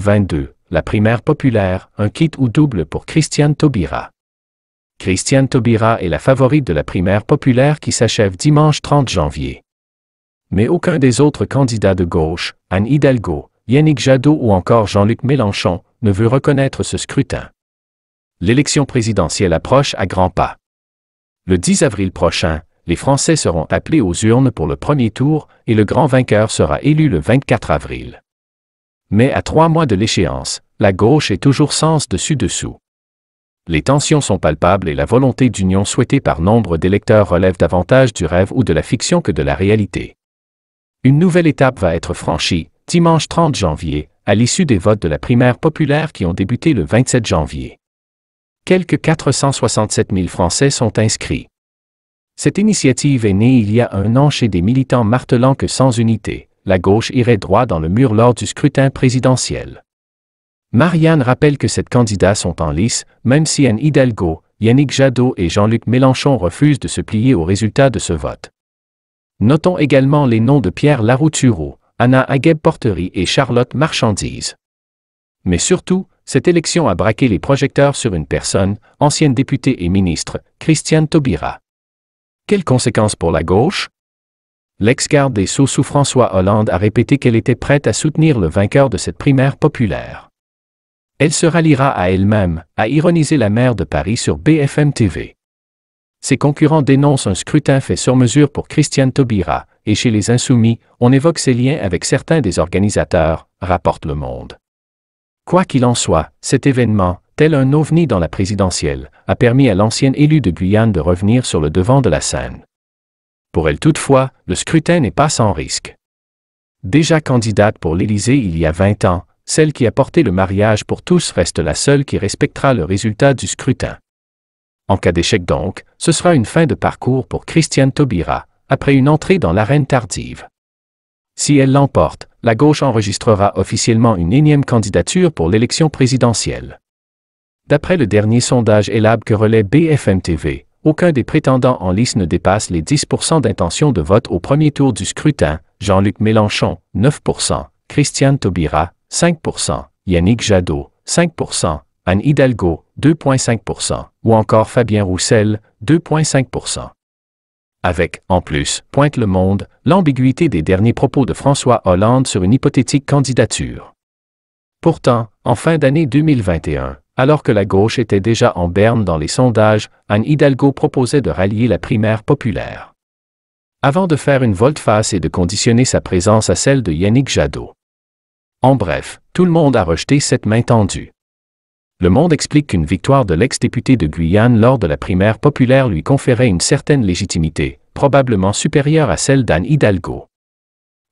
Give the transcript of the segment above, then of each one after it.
22. La primaire populaire, un kit ou double pour Christiane Taubira. Christiane Taubira est la favorite de la primaire populaire qui s'achève dimanche 30 janvier. Mais aucun des autres candidats de gauche, Anne Hidalgo, Yannick Jadot ou encore Jean-Luc Mélenchon, ne veut reconnaître ce scrutin. L'élection présidentielle approche à grands pas. Le 10 avril prochain, les Français seront appelés aux urnes pour le premier tour et le grand vainqueur sera élu le 24 avril. Mais à trois mois de l'échéance, la gauche est toujours sens dessus-dessous. Les tensions sont palpables et la volonté d'union souhaitée par nombre d'électeurs relève davantage du rêve ou de la fiction que de la réalité. Une nouvelle étape va être franchie, dimanche 30 janvier, à l'issue des votes de la primaire populaire qui ont débuté le 27 janvier. Quelques 467 000 Français sont inscrits. Cette initiative est née il y a un an chez des militants martelant que sans unité, la gauche irait droit dans le mur lors du scrutin présidentiel. Marianne rappelle que sept candidats sont en lice, même si Anne Hidalgo, Yannick Jadot et Jean-Luc Mélenchon refusent de se plier au résultat de ce vote. Notons également les noms de Pierre Laroutureau, Anna agueb portery et Charlotte Marchandise. Mais surtout, cette élection a braqué les projecteurs sur une personne, ancienne députée et ministre, Christiane Taubira. Quelles conséquences pour la gauche l'ex-garde des Sceaux sous François Hollande a répété qu'elle était prête à soutenir le vainqueur de cette primaire populaire. Elle se ralliera à elle-même, a ironisé la maire de Paris sur BFM TV. Ses concurrents dénoncent un scrutin fait sur mesure pour Christiane Taubira, et chez les Insoumis, on évoque ses liens avec certains des organisateurs, rapporte Le Monde. Quoi qu'il en soit, cet événement, tel un ovni dans la présidentielle, a permis à l'ancienne élue de Guyane de revenir sur le devant de la scène. Pour elle toutefois, le scrutin n'est pas sans risque. Déjà candidate pour l'Élysée il y a 20 ans, celle qui a porté le mariage pour tous reste la seule qui respectera le résultat du scrutin. En cas d'échec donc, ce sera une fin de parcours pour Christiane Taubira, après une entrée dans l'arène tardive. Si elle l'emporte, la gauche enregistrera officiellement une énième candidature pour l'élection présidentielle. D'après le dernier sondage Elab que relaie BFM TV, aucun des prétendants en lice ne dépasse les 10 d'intention de vote au premier tour du scrutin, Jean-Luc Mélenchon, 9 Christiane Taubira, 5 Yannick Jadot, 5 Anne Hidalgo, 2,5 ou encore Fabien Roussel, 2,5 Avec, en plus, pointe le monde, l'ambiguïté des derniers propos de François Hollande sur une hypothétique candidature. Pourtant, en fin d'année 2021, alors que la gauche était déjà en berne dans les sondages, Anne Hidalgo proposait de rallier la primaire populaire. Avant de faire une volte-face et de conditionner sa présence à celle de Yannick Jadot. En bref, tout le monde a rejeté cette main tendue. Le Monde explique qu'une victoire de l'ex-député de Guyane lors de la primaire populaire lui conférait une certaine légitimité, probablement supérieure à celle d'Anne Hidalgo.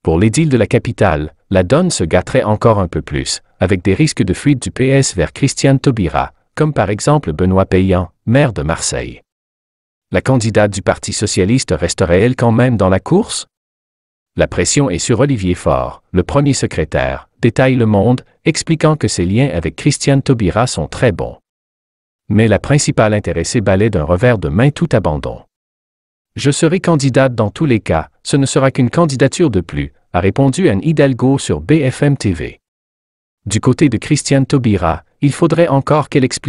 Pour l'édile de la capitale, la donne se gâterait encore un peu plus, avec des risques de fuite du PS vers Christiane Taubira, comme par exemple Benoît Payan, maire de Marseille. La candidate du Parti socialiste resterait-elle quand même dans la course La pression est sur Olivier Faure, le premier secrétaire, détaille Le Monde, expliquant que ses liens avec Christiane Taubira sont très bons. Mais la principale intéressée balaie d'un revers de main tout abandon. Je serai candidate dans tous les cas, ce ne sera qu'une candidature de plus, a répondu Anne Hidalgo sur BFM TV. Du côté de Christiane Taubira, il faudrait encore qu'elle explique